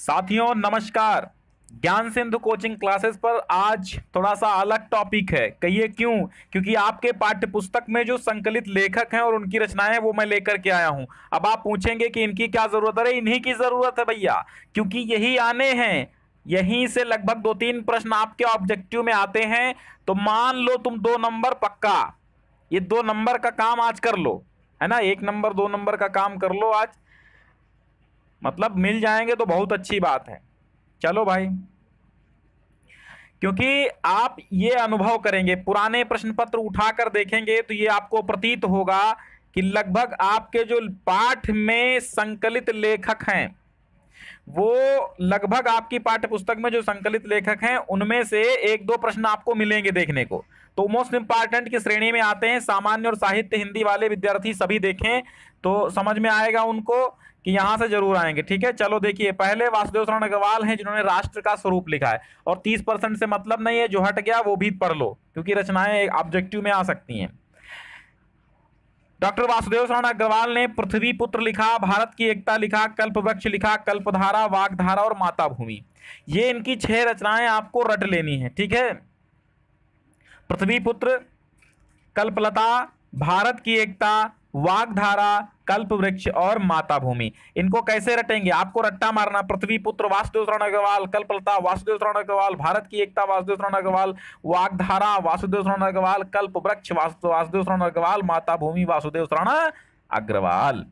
साथियों नमस्कार ज्ञान सिंधु कोचिंग क्लासेस पर आज थोड़ा सा अलग टॉपिक है कहिए क्यों क्योंकि आपके पाठ्य पुस्तक में जो संकलित लेखक हैं और उनकी रचनाएं वो मैं लेकर के आया हूं अब आप पूछेंगे कि इनकी क्या ज़रूरत है इन्हीं की ज़रूरत है भैया क्योंकि यही आने हैं यहीं से लगभग दो तीन प्रश्न आपके ऑब्जेक्टिव में आते हैं तो मान लो तुम दो नंबर पक्का ये दो नंबर का काम आज कर लो है ना एक नंबर दो नंबर का काम कर लो आज मतलब मिल जाएंगे तो बहुत अच्छी बात है चलो भाई क्योंकि आप ये अनुभव करेंगे पुराने प्रश्न पत्र उठा कर देखेंगे तो ये आपको प्रतीत होगा कि लगभग आपके जो पाठ में संकलित लेखक हैं वो लगभग आपकी पाठ्य पुस्तक में जो संकलित लेखक हैं उनमें से एक दो प्रश्न आपको मिलेंगे देखने को तो मोस्ट इंपॉर्टेंट की श्रेणी में आते हैं सामान्य और साहित्य हिंदी वाले विद्यार्थी सभी देखें तो समझ में आएगा उनको कि यहाँ से जरूर आएंगे ठीक है चलो देखिए पहले वासुदेव शरण अग्रवाल हैं जिन्होंने राष्ट्र का स्वरूप लिखा है और तीस परसेंट से मतलब नहीं है जो हट गया वो भी पढ़ लो क्योंकि रचनाएं ऑब्जेक्टिव में आ सकती हैं डॉक्टर वासुदेव शरण अग्रवाल ने पृथ्वी पुत्र लिखा भारत की एकता लिखा कल्प वृक्ष लिखा कल्पधारा वागधारा और माता भूमि ये इनकी छह रचनाएं आपको रट लेनी है ठीक है पृथ्वी पुत्र कल्पलता भारत की एकता वागधारा कल्प वृक्ष और माता भूमि इनको कैसे रटेंगे आपको रट्टा मारना पृथ्वी पुत्र वासुदेव शरण अग्रवाल कल्पलता वासुदेव शरण अग्रवाल भारत की एकता वासुदेव शरण अग्रवाल वागधारा वासुदेव शरण अग्रवाल कल्प वृक्ष वासुदेव शरण अग्रवाल माता भूमि वासुदेव शरण अग्रवाल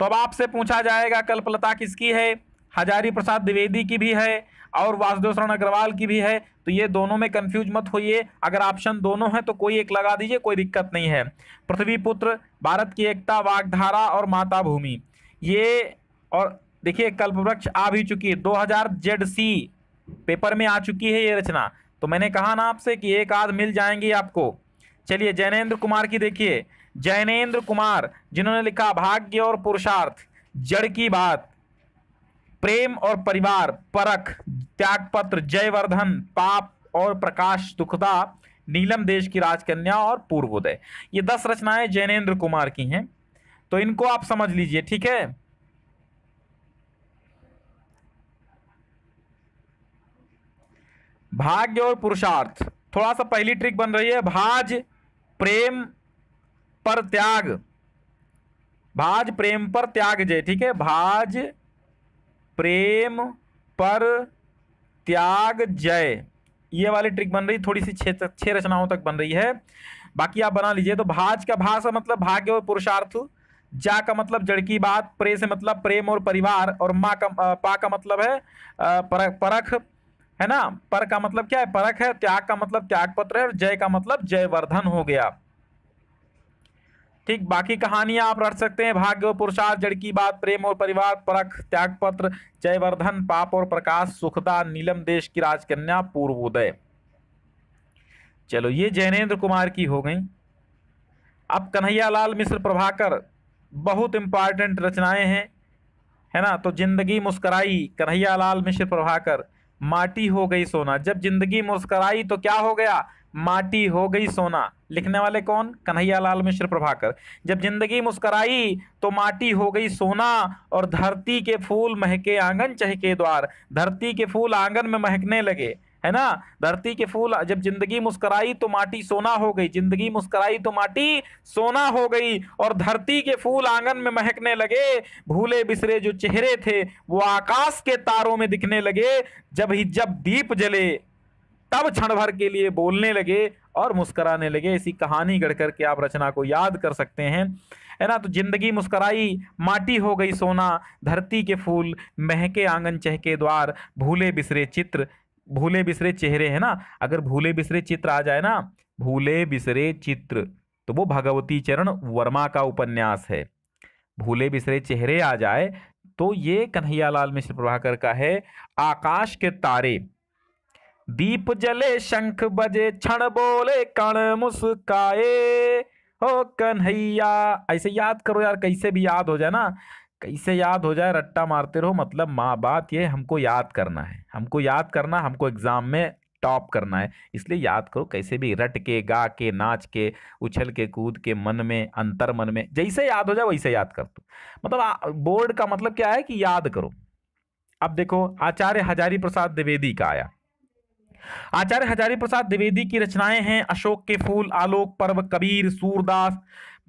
तो अब आपसे पूछा जाएगा कल्पलता किसकी है हजारी प्रसाद द्विवेदी की भी है और वासुदेव शरण अग्रवाल की भी है तो ये दोनों में कंफ्यूज मत होइए अगर ऑप्शन दोनों हैं तो कोई एक लगा दीजिए कोई दिक्कत नहीं है पृथ्वी पुत्र भारत की एकता वागधारा और माता भूमि ये और देखिए कल्पवृक्ष आ भी चुकी है हज़ार जेड सी पेपर में आ चुकी है ये रचना तो मैंने कहा ना आपसे कि एक आध मिल जाएंगी आपको चलिए जैनेन्द्र कुमार की देखिए जैनेन्द्र कुमार जिन्होंने लिखा भाग्य और पुरुषार्थ जड़ की बात प्रेम और परिवार परख त्याग पत्र जयवर्धन पाप और प्रकाश दुखदा नीलम देश की राजकन्या और पूर्वोदय ये दस रचनाएं जैनेन्द्र कुमार की हैं तो इनको आप समझ लीजिए ठीक है भाग्य और पुरुषार्थ थोड़ा सा पहली ट्रिक बन रही है भाज प्रेम पर त्याग भाज प्रेम पर त्याग जय ठीक है भाज प्रेम पर त्याग जय ये वाली ट्रिक बन रही थोड़ी सी छः रचनाओं तक बन रही है बाकी आप बना लीजिए तो भाज का भाषा मतलब भाग्य और पुरुषार्थ जा का मतलब जड़ की बात प्रे से मतलब प्रेम और परिवार और माँ का पा का मतलब है परख परख है ना पर का मतलब क्या है परख है त्याग का मतलब त्याग पत्र है और जय का मतलब जयवर्धन हो गया ठीक बाकी कहानियां आप रख सकते हैं भाग्य और पुरुषार्थ जड़ की बात प्रेम और परिवार परख पत्र जयवर्धन पाप और प्रकाश सुखदा नीलम देश की राजकन्या पूर्वोदय चलो ये जैनेन्द्र कुमार की हो गई अब कन्हैयालाल मिश्र प्रभाकर बहुत इंपॉर्टेंट रचनाएं हैं है ना तो जिंदगी मुस्कराई कन्हैयालाल मिश्र प्रभाकर माटी हो गई सोना जब जिंदगी मुस्कराई तो क्या हो गया माटी हो गई सोना लिखने वाले कौन कन्हैया लाल मिश्र प्रभाकर जब जिंदगी मुस्कराई तो माटी हो गई सोना और धरती के फूल महके आंगन चहके द्वार धरती के फूल आंगन में महकने लगे है ना धरती के फूल जब जिंदगी मुस्कराई तो माटी सोना हो गई जिंदगी मुस्कराई तो माटी सोना हो गई और धरती के फूल आंगन में महकने लगे भूले बिसरे जो चेहरे थे वो आकाश के तारों में दिखने लगे जब ही जब दीप जले तब क्षण भर के लिए बोलने लगे और मुस्कराने लगे ऐसी कहानी गढ़ करके आप रचना को याद कर सकते हैं है ना तो जिंदगी मुस्कराई माटी हो गई सोना धरती के फूल महके आंगन चहके द्वार भूले बिसरे चित्र भूले बिसरे चेहरे है ना अगर भूले बिसरे चित्र आ जाए ना भूले बिसरे चित्र तो वो भगवती चरण वर्मा का उपन्यास है भूले बिसरे चेहरे आ जाए तो ये कन्हैयालाल मिश्र प्रभाकर का है आकाश के तारे दीप जले शंख बजे क्षण बोले कण मुस्काए हो कन्हैया ऐसे याद करो यार कैसे भी याद हो जाए ना कैसे याद हो जाए रट्टा मारते रहो मतलब माँ बात ये हमको याद करना है हमको याद करना हमको एग्ज़ाम में टॉप करना है इसलिए याद करो कैसे भी रट के गा के नाच के उछल के कूद के मन में अंतर मन में जैसे याद हो जाए वैसे याद कर दो मतलब बोर्ड का मतलब क्या है कि याद करो अब देखो आचार्य हजारी प्रसाद द्विवेदी का आया आचार्य हजारी प्रसाद द्विवेदी की रचनाएं हैं अशोक के फूल आलोक पर्व कबीर सूरदास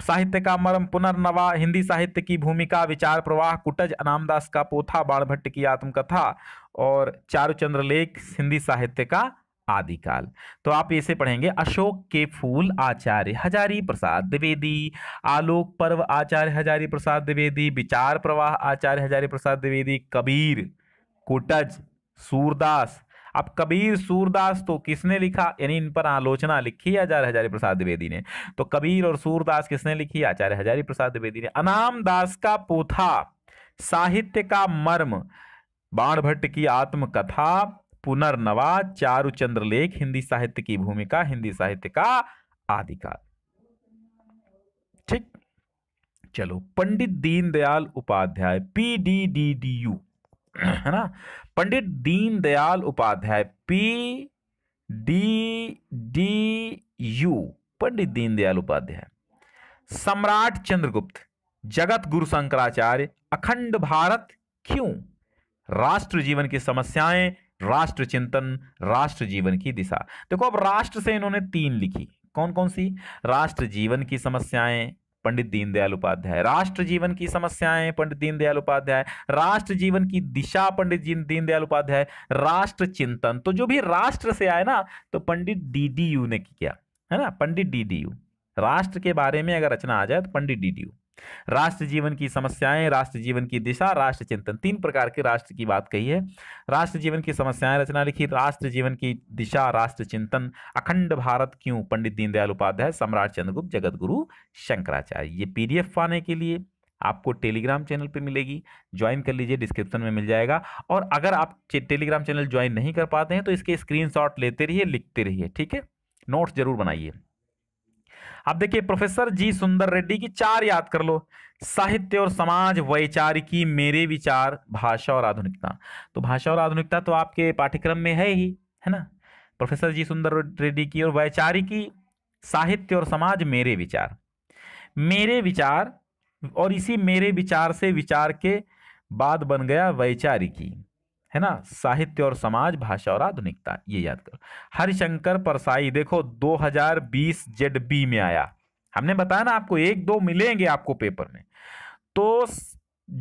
साहित्य का मर्म पुनर्नवा हिंदी साहित्य की भूमिका विचार प्रवाह कुटज अनामदास का पोथा बाणभट्ट की आत्मकथा और चारुचंद्र लेख हिंदी साहित्य का आदिकाल तो आप इसे पढ़ेंगे अशोक के फूल आचार्य हजारी प्रसाद द्विवेदी आलोक पर्व आचार्य हजारी प्रसाद द्विवेदी विचार प्रवाह आचार्य हजारी प्रसाद द्विवेदी कबीर कुटज सूरदास अब कबीर सूरदास तो किसने लिखा यानी इन पर आलोचना लिखी आचार्य हजारी प्रसाद द्विवेदी ने तो कबीर और सूरदास किसने लिखी आचार्य हजारी प्रसाद द्विवेदी ने अनाम दास का पोथा साहित्य का मर्म बाण भट्ट की आत्मकथा पुनर्नवा चारु लेख हिंदी साहित्य की भूमिका हिंदी साहित्य का आदिकाल ठीक चलो Pandit Deendayal Upadhyaya P D D D U है हाँ। ना Pandit Deendayal Upadhyaya P D D U Pandit Deendayal Upadhyaya सम्राट चंद्रगुप्त जगत गुरु शंकराचार्य अखंड भारत क्यों राष्ट्र जीवन की समस्याएं राष्ट्र चिंतन राष्ट्र जीवन की दिशा देखो अब राष्ट्र से इन्होंने तीन लिखी कौन कौन सी राष्ट्र जीवन की समस्याएं पंडित दीनदयाल उपाध्याय राष्ट्र जीवन की समस्याएं पंडित दीनदयाल उपाध्याय राष्ट्र जीवन की दिशा पंडित दीनदयाल उपाध्याय राष्ट्र चिंतन तो जो भी राष्ट्र से आए ना तो पंडित डीडीयू ने किया है ना पंडित डीडीयू राष्ट्र के बारे में अगर रचना आ जाए तो पंडित डीडीयू राष्ट्र जीवन की समस्याएं राष्ट्र जीवन की दिशा राष्ट्र चिंतन तीन प्रकार के राष्ट्र की बात कही है राष्ट्र जीवन की समस्याएं रचना लिखी राष्ट्र जीवन की दिशा राष्ट्र चिंतन अखंड भारत क्यों पंडित दीनदयाल उपाध्याय सम्राट चंद्रगुप्त जगत गुरु शंकराचार्य ये पीडीएफ पाने के लिए आपको टेलीग्राम चैनल पे मिलेगी ज्वाइन कर लीजिए डिस्क्रिप्शन में मिल जाएगा और अगर आप टेलीग्राम चैनल ज्वाइन नहीं कर पाते हैं तो इसके स्क्रीनशॉट लेते रहिए लिखते रहिए ठीक है नोट्स जरूर बनाइए अब देखिए प्रोफेसर जी सुंदर रेड्डी की चार याद कर लो साहित्य और समाज वैचारिकी मेरे विचार भाषा और आधुनिकता तो भाषा और आधुनिकता तो आपके पाठ्यक्रम में है ही है ना प्रोफेसर जी सुंदर रेड्डी की और वैचारिकी साहित्य और समाज मेरे विचार मेरे विचार और इसी मेरे विचार से विचार के बाद बन गया वैचारिकी है ना साहित्य और समाज भाषा और आधुनिकता ये याद करो हरिशंकर परसाई देखो 2020 जेड बी में आया हमने बताया ना आपको एक दो मिलेंगे आपको पेपर में तो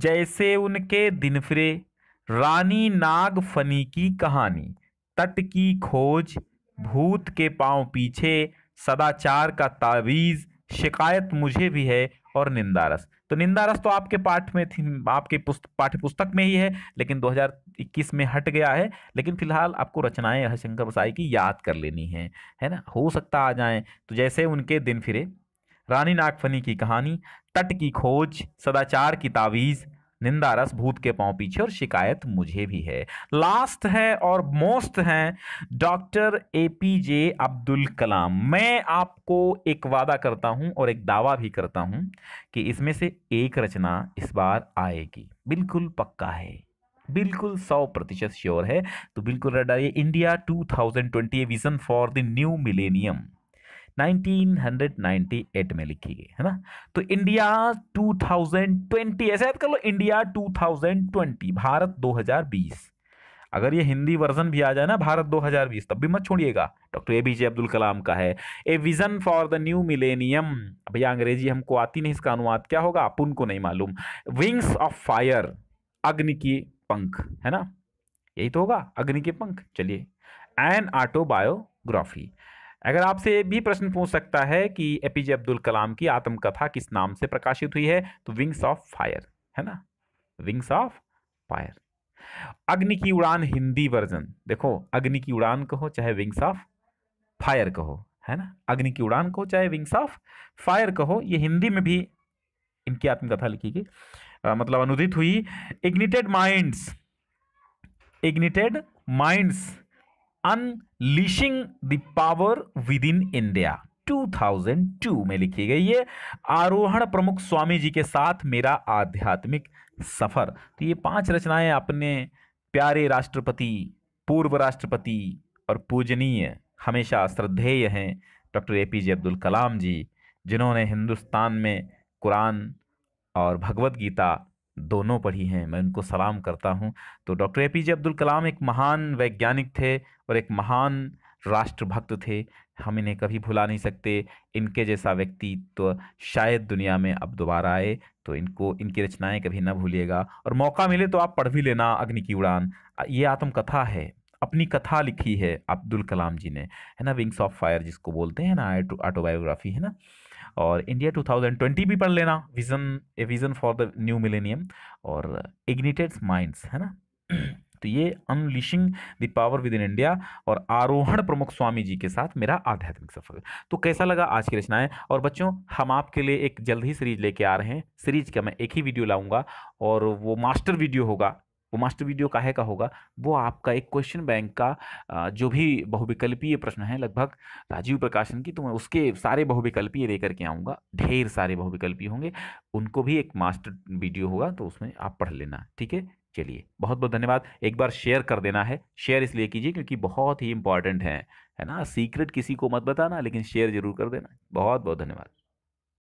जैसे उनके दिन फिरे रानी नाग फनी की कहानी तट की खोज भूत के पांव पीछे सदाचार का तावीज़ शिकायत मुझे भी है और निंदारस तो निंदारस तो आपके पाठ में थी आपके पाठ्य पुस्तक में ही है लेकिन 2021 में हट गया है लेकिन फिलहाल आपको रचनाएं हरिशंकर बसाई की याद कर लेनी है है ना हो सकता आ जाए तो जैसे उनके दिन फिरे रानी नागफनी की कहानी तट की खोज सदाचार की तावीज़ निंदा रस भूत के पांव पीछे और शिकायत मुझे भी है लास्ट है और मोस्ट है doctor A P J Abdul Kalam मैं आपको एक वादा करता हूं और एक दावा भी करता हूं कि इसमें से एक रचना इस बार आएगी बिल्कुल पक्का है बिल्कुल सौ प्रतिशत श्योर है तो बिल्कुल रडाइए India two thousand twenty vision for the new millennium 1998 में लिखी गई है ना तो इंडिया 2020 ऐसे याद कर लो इंडिया 2020 भारत 2020 अगर ये हिंदी वर्जन भी आ जाए ना भारत 2020 तब भी मत छोड़िएगा doctor A B J Abdul Kalam का है a vision for the new millennium भैया अंग्रेजी हमको आती नहीं इसका अनुवाद क्या होगा आप उनको नहीं मालूम विंग्स ऑफ फायर अग्नि की पंख है ना यही तो होगा अग्नि के पंख चलिए एन ऑटोबायोग्राफी अगर आपसे भी प्रश्न पूछ सकता है कि एपीजे अब्दुल कलाम की आत्मकथा किस नाम से प्रकाशित हुई है तो विंग्स ऑफ फायर है ना विंग्स ऑफ फायर अग्नि की उड़ान हिंदी वर्जन देखो अग्नि की उड़ान कहो चाहे विंग्स ऑफ फायर कहो है ना अग्नि की उड़ान कहो चाहे विंग्स ऑफ फायर कहो ये हिंदी में भी इनकी आत्मकथा लिखी गई मतलब अनुदित हुई ignited minds ignited minds unleashing the power within India 2002 में लिखी गई है आरोहण प्रमुख स्वामी जी के साथ मेरा आध्यात्मिक सफर तो ये पांच रचनाएं अपने प्यारे राष्ट्रपति पूर्व राष्ट्रपति और पूजनीय हमेशा श्रद्धेय हैं doctor A P J Abdul Kalam ji जिन्होंने हिंदुस्तान में कुरान और भगवत गीता दोनों पढ़ी हैं मैं उनको सलाम करता हूं तो doctor A P J Abdul Kalam एक महान वैज्ञानिक थे और एक महान राष्ट्रभक्त थे हम इन्हें कभी भुला नहीं सकते इनके जैसा व्यक्ति तो शायद दुनिया में अब दोबारा आए तो इनको इनकी रचनाएं कभी ना भूलिएगा और मौका मिले तो आप पढ़ भी लेना अग्नि की उड़ान ये आत्मकथा है अपनी कथा लिखी है अब्दुल कलाम जी ने है ना विंग्स ऑफ फायर जिसको बोलते हैं ना ऑटोबायोग्राफी है ना और इंडिया 2020 भी पढ़ लेना vision a vision for the new millennium और इग्निटेड माइंड्स है ना तो ये unleashing the power within India और आरोहण प्रमुख स्वामी जी के साथ मेरा आध्यात्मिक सफर तो कैसा लगा आज की रचनाएं और बच्चों हम आपके लिए एक जल्द ही सीरीज लेके आ रहे हैं सीरीज का मैं एक ही वीडियो लाऊंगा और वो मास्टर वीडियो होगा वो मास्टर वीडियो काहे का होगा वो आपका एक क्वेश्चन बैंक का जो भी बहुविकल्पीय प्रश्न है लगभग राजीव प्रकाशन की तो मैं उसके सारे बहुविकल्पीय दे करके आऊँगा ढेर सारे बहुविकल्पीय होंगे उनको भी एक मास्टर वीडियो होगा तो उसमें आप पढ़ लेना ठीक है चलिए बहुत बहुत धन्यवाद एक बार शेयर कर देना है शेयर इसलिए कीजिए क्योंकि बहुत ही इंपॉर्टेंट है है ना सीक्रेट किसी को मत बताना लेकिन शेयर जरूर कर देना बहुत बहुत धन्यवाद